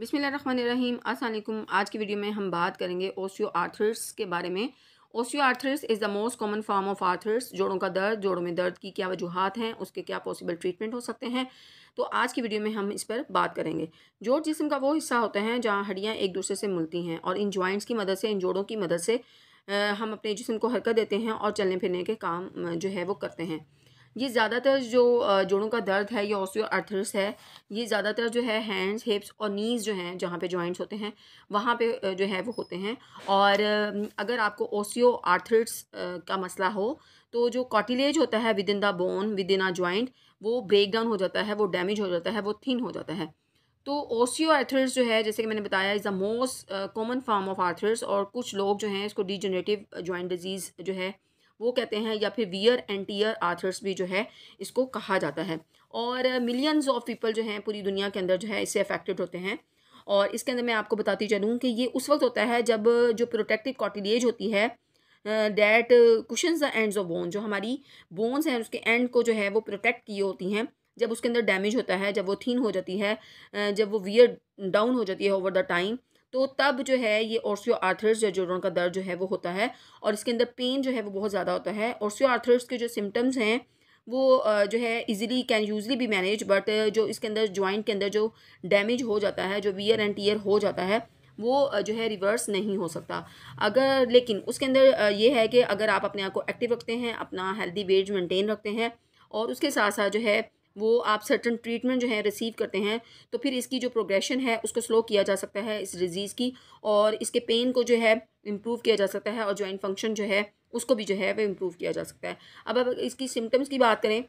बिसमीम अस्सलाम आज की वीडियो में हम बात करेंगे ओसियो आर्थर्स के बारे में osteoarthritis is the most common form of arthritis जोड़ों का दर्द जोड़ों में दर्द की क्या वजूहत हैं उसके क्या पॉसिबल ट्रीटमेंट हो सकते हैं तो आज की वीडियो में हम इस पर बात करेंगे जोड़ जिसम का वो हिस्सा होता है जहाँ हड्डियाँ एक दूसरे से मिलती हैं और इन जॉइंट्स की मदद से इन जोड़ों की मदद से हम अपने जिसम को हरकत देते हैं और चलने फिरने के काम जो है वो करते हैं ये ज़्यादातर जो जोड़ों का दर्द है या ऑसियो आर्थरस है ये ज़्यादातर जो है हैंड्स हिप्स और नीज़ जो हैं जहाँ पे जॉइंट्स होते हैं वहाँ पे जो है वो होते हैं और अगर आपको ओसियो आर्थर्स का मसला हो तो जो कॉटिलेज होता है within the bone within a joint वो ब्रेक डाउन हो जाता है वो डैमेज हो जाता है वो थिन हो जाता है तो ओसियो आर्थर्स जो है जैसे कि मैंने बताया is the most common form of arthritis और कुछ लोग जो हैं इसको डिजनरेटिव जॉइंट डिजीज़ जो है वो कहते हैं या फिर वियर एंड टीयर आर्थर्स भी जो है इसको कहा जाता है और मिलियंस ऑफ पीपल जो हैं पूरी दुनिया के अंदर जो है इससे अफेक्टेड होते हैं और इसके अंदर मैं आपको बताती चलूँ कि ये उस वक्त होता है जब जो प्रोटेक्टिव कॉटिलेज होती है that cushion the end of bone जो हमारी बोन्स हैं उसके एंड को जो है वो प्रोटेक्ट किए होती हैं जब उसके अंदर डैमेज होता है जब वो थीन हो जाती है जब वो वियर डाउन हो जाती है ओवर द टाइम तो तब जो है ये ऑर्सियो आर्थर्स या जोड़ों का दर्द जो है वो होता है और इसके अंदर पेन जो है वो बहुत ज़्यादा होता है ऑर्सियो आर्थर्स के जो सिम्टम्स हैं वो जो है इजीली कैन यूजली भी मैनेज बट जो इसके अंदर जॉइंट के अंदर जो डैमेज हो जाता है जो वियर एंड टीयर हो जाता है वो जो है रिवर्स नहीं हो सकता अगर लेकिन उसके अंदर ये है कि अगर आप अपने आप को एक्टिव रखते हैं अपना हेल्दी वेट मेंटेन रखते हैं और उसके साथ साथ जो है वो आप सर्टन ट्रीटमेंट जो है रिसीव करते हैं तो फिर इसकी जो प्रोग्रेशन है उसको स्लो किया जा सकता है इस डिज़ीज़ की और इसके पेन को जो है इम्प्रूव किया जा सकता है और जॉइंट फंक्शन जो है उसको भी जो है वह इम्प्रूव किया जा सकता है अब अब इसकी सिम्टम्स की बात करें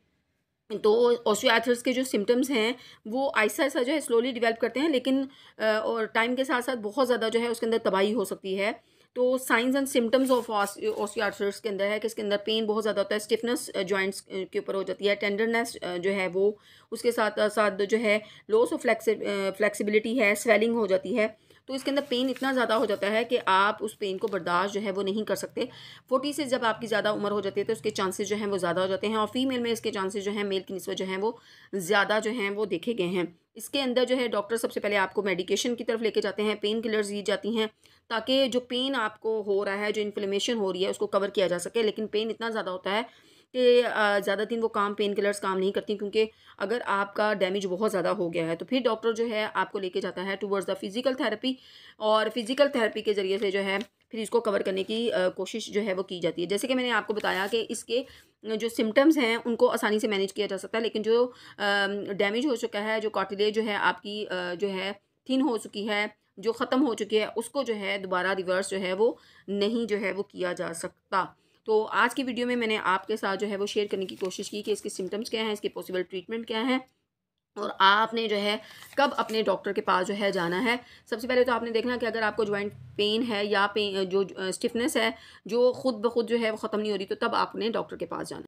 तो ऑस्टियोआर्थर्स के जो सिम्टम्स हैं वो ऐसा ऐसा जो है स्लोली डिवेलप करते हैं लेकिन और टाइम के साथ साथ बहुत ज़्यादा जो है उसके अंदर तबाही हो सकती है तो signs and symptoms of osteoarthritis के अंदर है कि इसके अंदर पेन बहुत ज़्यादा होता है स्टिफनेस जॉइंट्स uh, uh, के ऊपर हो जाती है टेंडरनेस uh, जो है वो उसके साथ साथ जो है लॉस ऑफ फ्लैक्सीबिलिटी है स्वेलिंग हो जाती है तो इसके अंदर पेन इतना ज़्यादा हो जाता है कि आप उस पेन को बर्दाश्त जो है वो नहीं कर सकते फोर्टी से जब आपकी ज़्यादा उम्र हो जाती है तो उसके चांसेज़ जो हैं वो ज़्यादा हो जाते हैं और फीमेल में इसके चांसेज़ जो हैं मेल की नस्बत जो हैं वो ज़्यादा जो हैं वो देखे गए हैं इसके अंदर जो है डॉक्टर सबसे पहले आपको मेडिकेशन की तरफ लेके जाते हैं पेन किलर्स दी जाती हैं ताकि जो पेन आपको हो रहा है जो इन्फ्लेमेशन हो रही है उसको कवर किया जा सके लेकिन पेन इतना ज़्यादा होता है कि ज़्यादा दिन वो काम पेन किलर्स काम नहीं करती क्योंकि अगर आपका डैमेज बहुत ज़्यादा हो गया है तो फिर डॉक्टर जो है आपको लेके जाता है टूवर्ड्स द फिज़िकल थेरेपी और फिज़िकल थेरेपी के ज़रिए से जो है फिर इसको कवर करने की कोशिश जो है वो की जाती है जैसे कि मैंने आपको बताया कि इसके जो सिम्टम्स हैं उनको आसानी से मैनेज किया जा सकता है लेकिन जो डैमेज हो चुका है जो कॉटिले जो है आपकी जो है थिन हो चुकी है जो ख़त्म हो चुकी है उसको जो है दोबारा रिवर्स जो है वो नहीं जो है वो किया जा सकता तो आज की वीडियो में मैंने आपके साथ जो है वो शेयर करने की कोशिश की कि इसके सिम्टम्स क्या हैं इसके पॉसिबल ट्रीटमेंट क्या हैं और आपने जो है कब अपने डॉक्टर के पास जो है जाना है सबसे पहले तो आपने देखना कि अगर आपको जॉइंट पेन है या पेन जो स्टिफनेस है जो खुद ब खुद जो है वो ख़त्म नहीं हो रही तो तब आपने डॉक्टर के पास जाना